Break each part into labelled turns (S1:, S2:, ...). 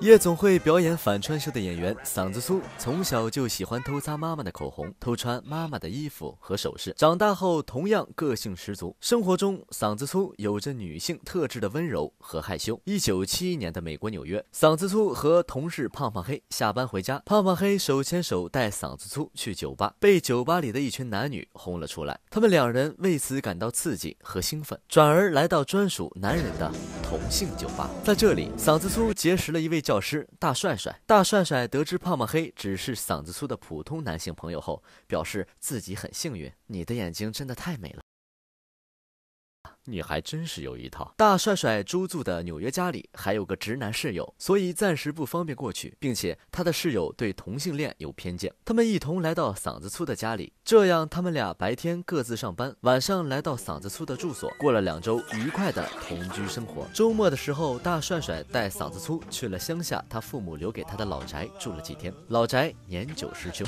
S1: 夜总会表演反串秀的演员嗓子粗，从小就喜欢偷擦妈妈的口红，偷穿妈妈的衣服和首饰。长大后同样个性十足。生活中，嗓子粗有着女性特质的温柔和害羞。一九七一年的美国纽约，嗓子粗和同事胖胖黑下班回家，胖胖黑手牵手带嗓子粗去酒吧，被酒吧里的一群男女轰了出来。他们两人为此感到刺激和兴奋，转而来到专属男人的同性酒吧。在这里，嗓子粗结识了一位。教师大帅帅，大帅帅得知胖胖黑只是嗓子粗的普通男性朋友后，表示自己很幸运。你的眼睛真的太美了。你还真是有一套。大帅帅租住的纽约家里还有个直男室友，所以暂时不方便过去，并且他的室友对同性恋有偏见。他们一同来到嗓子粗的家里，这样他们俩白天各自上班，晚上来到嗓子粗的住所，过了两周愉快的同居生活。周末的时候，大帅帅带嗓子粗去了乡下他父母留给他的老宅住了几天。老宅年久失修。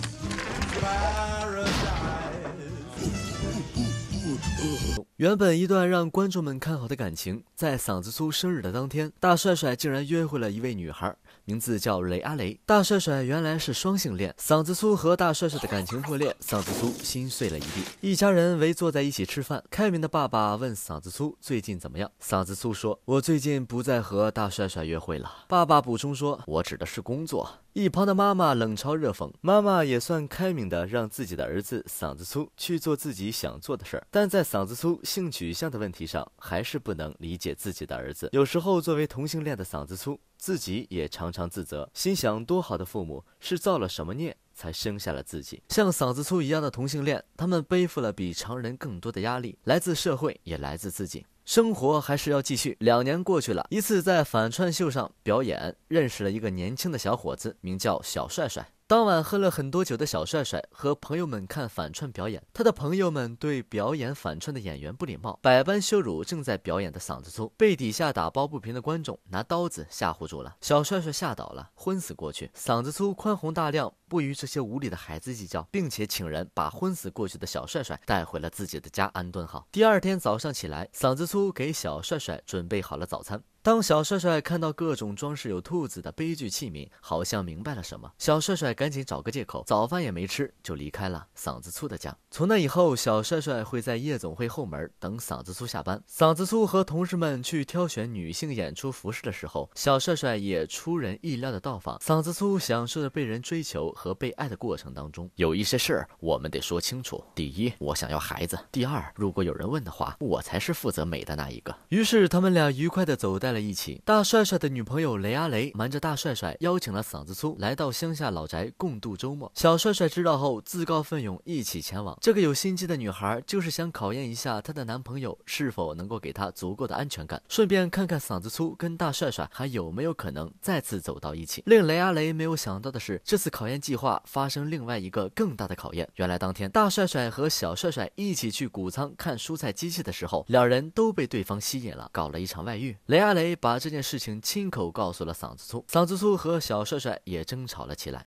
S1: 原本一段让观众们看好的感情，在嗓子粗生日的当天，大帅帅竟然约会了一位女孩，名字叫雷阿雷。大帅帅原来是双性恋，嗓子粗和大帅帅的感情破裂，嗓子粗心碎了一地。一家人围坐在一起吃饭，开明的爸爸问嗓子粗最近怎么样，嗓子粗说：“我最近不再和大帅帅约会了。”爸爸补充说：“我指的是工作。”一旁的妈妈冷嘲热讽，妈妈也算开明的，让自己的儿子嗓子粗去做自己想做的事儿，但在嗓子粗性取向的问题上，还是不能理解自己的儿子。有时候，作为同性恋的嗓子粗，自己也常常自责，心想：多好的父母，是造了什么孽才生下了自己？像嗓子粗一样的同性恋，他们背负了比常人更多的压力，来自社会，也来自自己。生活还是要继续。两年过去了，一次在反串秀上表演，认识了一个年轻的小伙子，名叫小帅帅。当晚喝了很多酒的小帅帅和朋友们看反串表演，他的朋友们对表演反串的演员不礼貌，百般羞辱。正在表演的嗓子粗被底下打抱不平的观众拿刀子吓唬住了，小帅帅吓倒了，昏死过去。嗓子粗宽宏大量，不与这些无理的孩子计较，并且请人把昏死过去的小帅帅带回了自己的家安顿好。第二天早上起来，嗓子粗给小帅帅准备好了早餐。当小帅帅看到各种装饰有兔子的悲剧器皿，好像明白了什么。小帅帅赶紧找个借口，早饭也没吃就离开了嗓子粗的家。从那以后，小帅帅会在夜总会后门等嗓子粗下班。嗓子粗和同事们去挑选女性演出服饰的时候，小帅帅也出人意料的到访。嗓子粗享受着被人追求和被爱的过程当中，有一些事儿我们得说清楚。第一，我想要孩子；第二，如果有人问的话，我才是负责美的那一个。于是他们俩愉快的走在。在了一起。大帅帅的女朋友雷阿雷瞒着大帅帅，邀请了嗓子粗来到乡下老宅共度周末。小帅帅知道后，自告奋勇一起前往。这个有心机的女孩，就是想考验一下她的男朋友是否能够给她足够的安全感，顺便看看嗓子粗跟大帅帅还有没有可能再次走到一起。令雷阿雷没有想到的是，这次考验计划发生另外一个更大的考验。原来当天，大帅帅和小帅帅一起去谷仓看蔬菜机器的时候，两人都被对方吸引了，搞了一场外遇。雷阿雷。雷把这件事情亲口告诉了嗓子粗，嗓子粗和小帅帅也争吵了起来。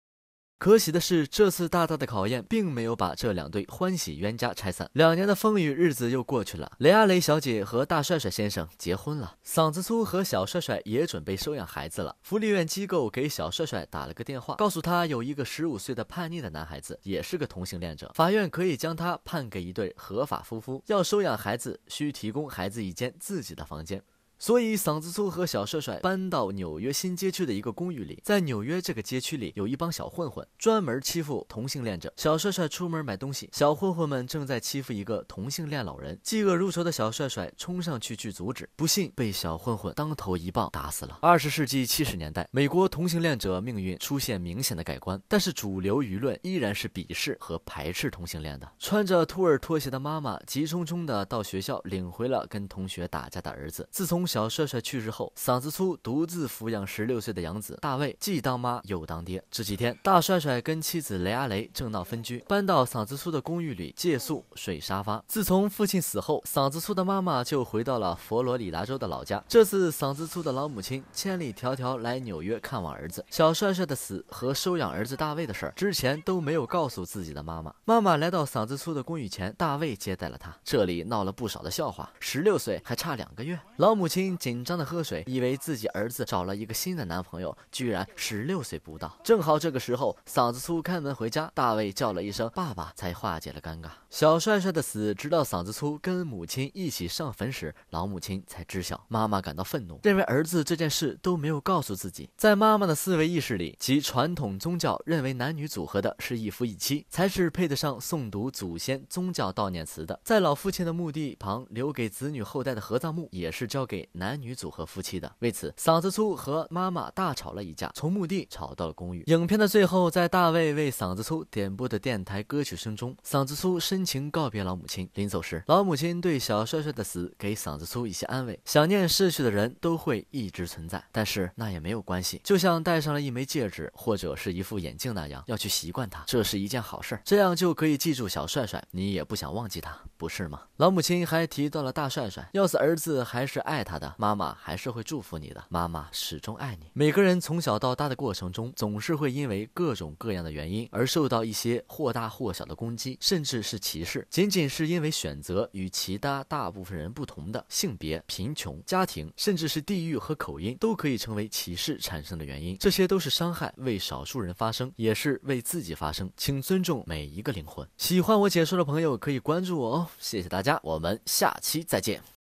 S1: 可喜的是，这次大大的考验并没有把这两对欢喜冤家拆散。两年的风雨日子又过去了，雷阿雷小姐和大帅帅先生结婚了，嗓子粗和小帅帅也准备收养孩子了。福利院机构给小帅帅打了个电话，告诉他有一个十五岁的叛逆的男孩子，也是个同性恋者，法院可以将他判给一对合法夫妇。要收养孩子，需提供孩子一间自己的房间。所以，嗓子粗和小帅帅搬到纽约新街区的一个公寓里。在纽约这个街区里，有一帮小混混专门欺负同性恋者。小帅帅出门买东西，小混混们正在欺负一个同性恋老人。嫉恶如仇的小帅帅冲上去去阻止，不幸被小混混当头一棒打死了。二十世纪七十年代，美国同性恋者命运出现明显的改观，但是主流舆论依然是鄙视和排斥同性恋的。穿着兔耳拖鞋的妈妈急匆匆地到学校领回了跟同学打架的儿子。自从小帅帅去世后，嗓子粗独自抚养十六岁的养子大卫，既当妈又当爹。这几天，大帅帅跟妻子雷阿雷正闹分居，搬到嗓子粗的公寓里借宿睡沙发。自从父亲死后，嗓子粗的妈妈就回到了佛罗里达州的老家。这次，嗓子粗的老母亲千里迢迢来纽约看望儿子。小帅帅的死和收养儿子大卫的事儿，之前都没有告诉自己的妈妈。妈妈来到嗓子粗的公寓前，大卫接待了她，这里闹了不少的笑话。十六岁还差两个月，老母亲。紧张的喝水，以为自己儿子找了一个新的男朋友，居然十六岁不到。正好这个时候，嗓子粗开门回家，大卫叫了一声“爸爸”，才化解了尴尬。小帅帅的死，直到嗓子粗跟母亲一起上坟时，老母亲才知晓。妈妈感到愤怒，认为儿子这件事都没有告诉自己。在妈妈的思维意识里，其传统宗教认为男女组合的是一夫一妻，才是配得上诵读祖先宗教悼念词的。在老父亲的墓地旁，留给子女后代的合葬墓，也是交给。男女组合夫妻的，为此嗓子粗和妈妈大吵了一架，从墓地吵到了公寓。影片的最后，在大卫为嗓子粗点播的电台歌曲声中，嗓子粗深情告别老母亲。临走时，老母亲对小帅帅的死给嗓子粗一些安慰，想念逝去的人都会一直存在，但是那也没有关系，就像戴上了一枚戒指或者是一副眼镜那样，要去习惯它，这是一件好事儿。这样就可以记住小帅帅，你也不想忘记他，不是吗？老母亲还提到了大帅帅，要是儿子还是爱他。的，妈妈还是会祝福你的，妈妈始终爱你。每个人从小到大的过程中，总是会因为各种各样的原因而受到一些或大或小的攻击，甚至是歧视。仅仅是因为选择与其他大部分人不同的性别、贫穷、家庭，甚至是地域和口音，都可以成为歧视产生的原因。这些都是伤害为少数人发生，也是为自己发生。请尊重每一个灵魂。喜欢我解说的朋友可以关注我哦，谢谢大家，我们下期再见。